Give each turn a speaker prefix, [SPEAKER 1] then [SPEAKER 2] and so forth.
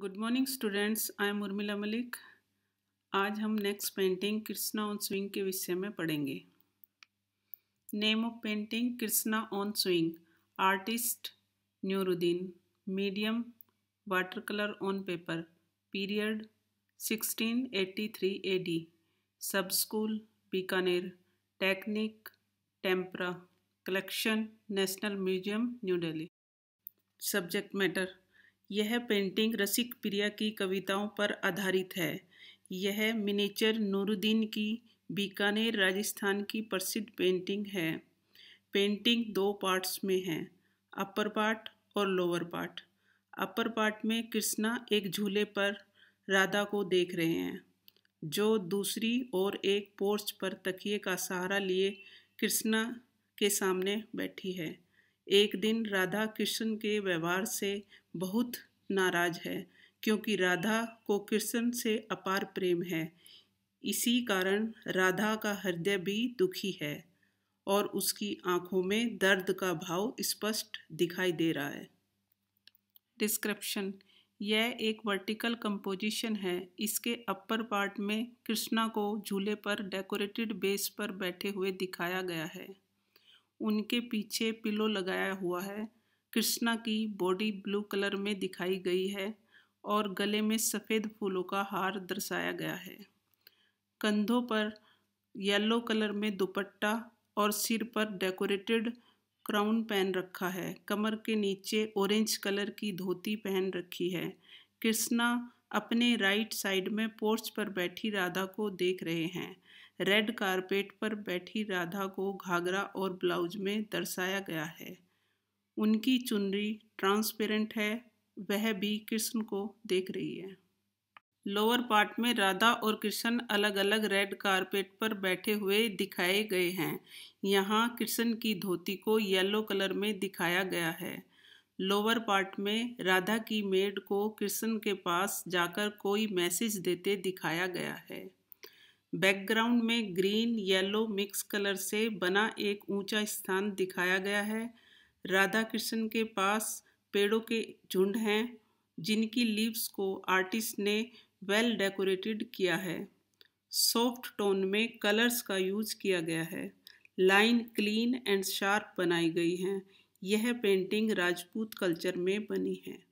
[SPEAKER 1] good morning students I am Urmila Malik आज हम next painting Krishna on swing के विषय में पढ़ेंगे name of painting Krishna on swing artist Nuruddin medium water colour on paper period 1683 AD sub school Bikaner technique tempera collection national museum new Delhi subject matter यह painting Rasik Priya की कविताओं पर आधारित है यह मिनीचर नूरुद्दीन की बीकानेर राजस्थान की प्रसिद्ध पेंटिंग है पेंटिंग दो पार्ट्स में है अपर पार्ट और लोअर पार्ट अपर पार्ट में कृष्णा एक झूले पर राधा को देख रहे हैं जो दूसरी और एक पोर्च पर तकिए का सहारा लिए कृष्णा के सामने बैठी है एक दिन राधा कृष्ण के व्यवहार से बहुत नाराज है क्योंकि राधा को कृष्ण से अपार प्रेम है इसी कारण राधा का हृदय भी दुखी है और उसकी आंखों में दर्द का भाव स्पष्ट दिखाई दे रहा है डिस्क्रिप्शन यह एक वर्टिकल कंपोजिशन है इसके अपर पार्ट में कृष्णा को झूले पर डेकोरेटेड बेस पर बैठे हुए दिखाया गया है उनके पीछे पिलो लगाया हुआ है कृष्णा की बॉडी ब्लू कलर में दिखाई गई है और गले में सफ़ेद फूलों का हार दर्शाया गया है कंधों पर येलो कलर में दुपट्टा और सिर पर डेकोरेटेड क्राउन पहन रखा है कमर के नीचे ऑरेंज कलर की धोती पहन रखी है कृष्णा अपने राइट साइड में पोर्च पर बैठी राधा को देख रहे हैं रेड कारपेट पर बैठी राधा को घाघरा और ब्लाउज में दर्शाया गया है उनकी चुनरी ट्रांसपेरेंट है वह भी कृष्ण को देख रही है लोअर पार्ट में राधा और कृष्ण अलग अलग रेड कारपेट पर बैठे हुए दिखाए गए हैं यहाँ कृष्ण की धोती को येलो कलर में दिखाया गया है लोअर पार्ट में राधा की मेड को कृष्ण के पास जाकर कोई मैसेज देते दिखाया गया है बैकग्राउंड में ग्रीन येलो मिक्स कलर से बना एक ऊंचा स्थान दिखाया गया है राधा कृष्ण के पास पेड़ों के झुंड हैं जिनकी लीव्स को आर्टिस्ट ने वेल डेकोरेटेड किया है सॉफ्ट टोन में कलर्स का यूज किया गया है लाइन क्लीन एंड शार्प बनाई गई हैं यह पेंटिंग राजपूत कल्चर में बनी है